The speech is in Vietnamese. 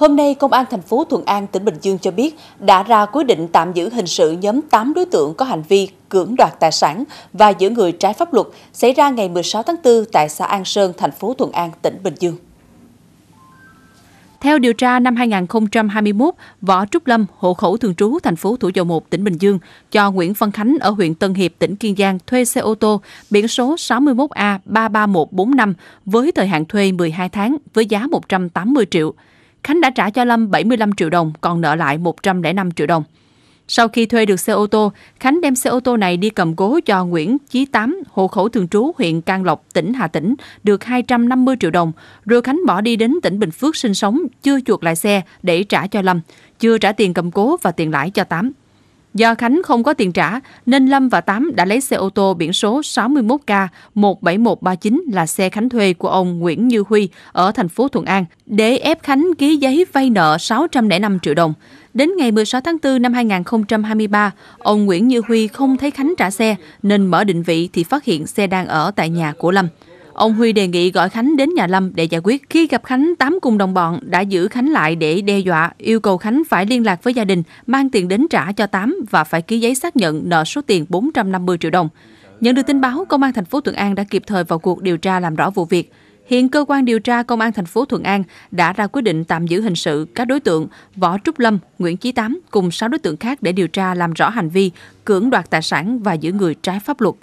Hôm nay, Công an thành phố Thuận An, tỉnh Bình Dương cho biết đã ra quyết định tạm giữ hình sự nhóm 8 đối tượng có hành vi cưỡng đoạt tài sản và giữ người trái pháp luật xảy ra ngày 16 tháng 4 tại xã An Sơn, thành phố Thuận An, tỉnh Bình Dương. Theo điều tra năm 2021, Võ Trúc Lâm, hộ khẩu thường trú thành phố Thủ Dầu Một, tỉnh Bình Dương, cho Nguyễn Văn Khánh ở huyện Tân Hiệp, tỉnh Kiên Giang thuê xe ô tô biển số 61A33145 với thời hạn thuê 12 tháng với giá 180 triệu. Khánh đã trả cho Lâm 75 triệu đồng, còn nợ lại 105 triệu đồng. Sau khi thuê được xe ô tô, Khánh đem xe ô tô này đi cầm cố cho Nguyễn Chí Tám, hộ khẩu thường trú huyện Can Lộc, tỉnh Hà Tĩnh, được 250 triệu đồng. Rồi Khánh bỏ đi đến tỉnh Bình Phước sinh sống, chưa chuộc lại xe để trả cho Lâm, chưa trả tiền cầm cố và tiền lãi cho Tám. Do Khánh không có tiền trả nên Lâm và Tám đã lấy xe ô tô biển số 61K17139 là xe Khánh thuê của ông Nguyễn Như Huy ở thành phố Thuận An để ép Khánh ký giấy vay nợ 605 triệu đồng. Đến ngày 16 tháng 4 năm 2023, ông Nguyễn Như Huy không thấy Khánh trả xe nên mở định vị thì phát hiện xe đang ở tại nhà của Lâm. Ông Huy đề nghị gọi Khánh đến nhà Lâm để giải quyết. Khi gặp Khánh, tám cùng đồng bọn đã giữ Khánh lại để đe dọa, yêu cầu Khánh phải liên lạc với gia đình, mang tiền đến trả cho tám và phải ký giấy xác nhận nợ số tiền 450 triệu đồng. Nhận được tin báo, công an thành phố Thuận An đã kịp thời vào cuộc điều tra làm rõ vụ việc. Hiện cơ quan điều tra công an thành phố Thuận An đã ra quyết định tạm giữ hình sự các đối tượng Võ Trúc Lâm, Nguyễn Chí Tám cùng 6 đối tượng khác để điều tra làm rõ hành vi cưỡng đoạt tài sản và giữ người trái pháp luật.